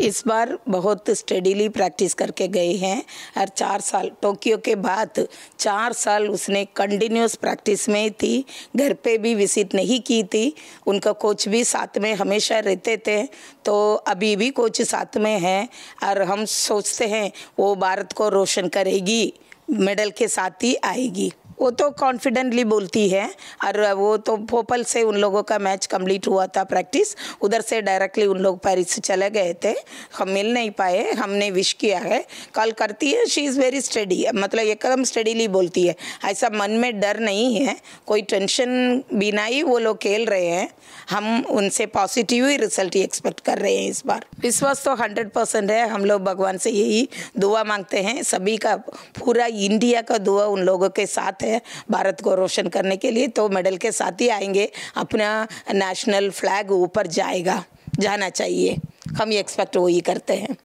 इस बार बहुत steadily practice करके गए हैं और चार साल टोक्यो के बाद चार साल उसने कंटिन्यूस प्रैक्टिस में थी घर पे भी विजिट नहीं की थी उनका कोच भी साथ में हमेशा रहते थे तो अभी भी कोच साथ में है और हम सोचते हैं वो भारत को रोशन करेगी मेडल के साथ ही आएगी वो तो कॉन्फिडेंटली बोलती है और वो तो भोपाल से उन लोगों का मैच कंप्लीट हुआ था प्रैक्टिस उधर से डायरेक्टली उन लोग पैरिस चले गए थे हम मिल नहीं पाए हमने विश किया है कॉल करती है शी इज़ वेरी स्टडी मतलब एकदम स्टडीली बोलती है ऐसा मन में डर नहीं है कोई टेंशन बिना ही वो लोग खेल रहे हैं हम उनसे पॉजिटिव ही रिजल्ट ही एक्सपेक्ट कर रहे हैं इस बार विश्वास तो हंड्रेड परसेंट है हम लोग भगवान से यही दुआ मांगते हैं सभी का पूरा इंडिया का दुआ उन लोगों के साथ है हैं भारत को रोशन करने के लिए तो मेडल के साथ ही आएंगे अपना नेशनल फ्लैग ऊपर जाएगा जाना चाहिए हम ये एक्सपेक्ट वही करते हैं